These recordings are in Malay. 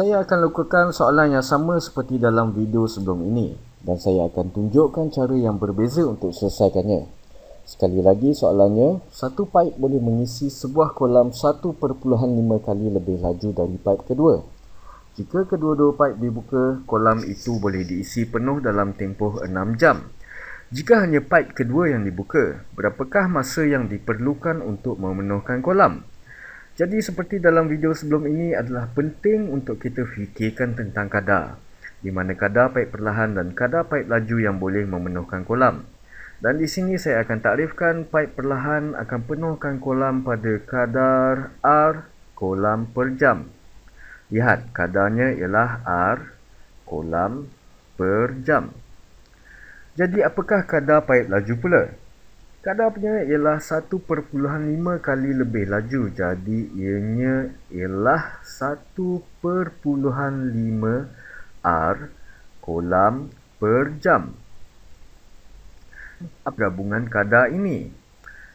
Saya akan lakukan soalan yang sama seperti dalam video sebelum ini dan saya akan tunjukkan cara yang berbeza untuk selesaikannya. Sekali lagi soalannya, satu pipe boleh mengisi sebuah kolam 1.5 kali lebih laju dari paip kedua. Jika kedua-dua pipe dibuka, kolam itu boleh diisi penuh dalam tempoh 6 jam. Jika hanya pipe kedua yang dibuka, berapakah masa yang diperlukan untuk memenuhkan kolam? Jadi seperti dalam video sebelum ini adalah penting untuk kita fikirkan tentang kadar di mana kadar paip perlahan dan kadar paip laju yang boleh memenuhkan kolam. Dan di sini saya akan takrifkan paip perlahan akan penuhkan kolam pada kadar R kolam per jam. Lihat, kadarnya ialah R kolam per jam. Jadi apakah kadar paip laju pula? Kadarnya ialah 1.5 kali lebih laju jadi ianya ialah 1.5 R kolam per jam. Apa gabungan kadar ini?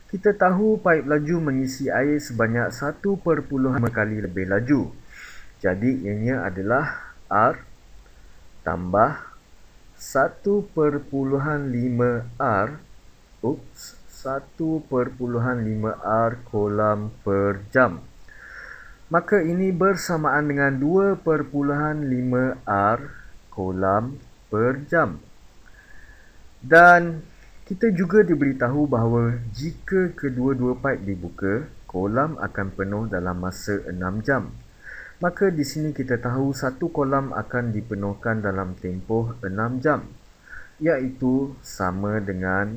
Kita tahu paip laju mengisi air sebanyak 1.5 kali lebih laju. Jadi ianya adalah R tambah 1.5 R Oops, 1.5 R kolam per jam. Maka ini bersamaan dengan 2.5 R kolam per jam. Dan kita juga diberitahu bahawa jika kedua-dua pipe dibuka, kolam akan penuh dalam masa 6 jam. Maka di sini kita tahu satu kolam akan dipenuhkan dalam tempoh 6 jam iaitu sama dengan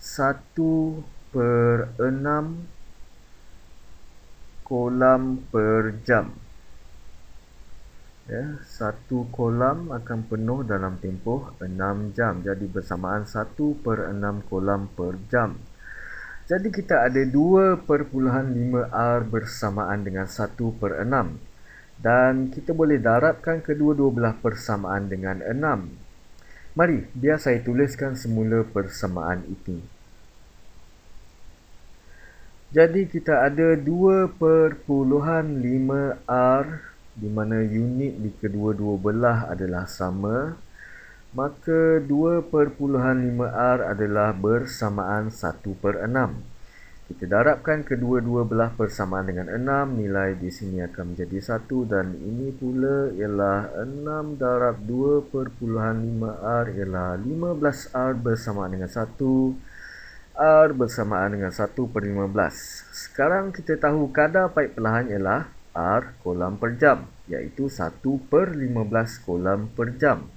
satu per enam kolam per jam ya, satu kolam akan penuh dalam tempoh enam jam jadi bersamaan satu per enam kolam per jam jadi kita ada dua per puluhan lima r bersamaan dengan satu per enam, dan kita boleh darabkan kedua-dua belah persamaan dengan Mari, biar saya tuliskan semula persamaan itu. Jadi kita ada 2.5R di mana unit di kedua-dua belah adalah sama. Maka 2.5R adalah bersamaan 1 per 6. Kita darabkan kedua-dua belah persamaan dengan 6, nilai di sini akan menjadi 1 dan ini pula ialah 6 darab 2 5R ialah 15R bersamaan dengan 1, R bersamaan dengan 1 per 15. Sekarang kita tahu kadar paip perlahan ialah R kolam per jam iaitu 1 per 15 kolam per jam.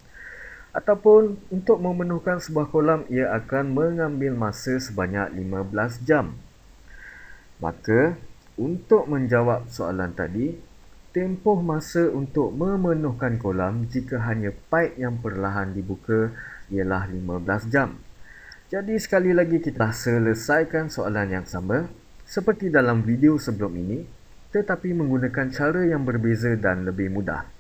Ataupun untuk memenuhkan sebuah kolam ia akan mengambil masa sebanyak 15 jam. Maka, untuk menjawab soalan tadi, tempoh masa untuk memenuhkan kolam jika hanya paip yang perlahan dibuka ialah 15 jam. Jadi sekali lagi kita selesaikan soalan yang sama seperti dalam video sebelum ini tetapi menggunakan cara yang berbeza dan lebih mudah.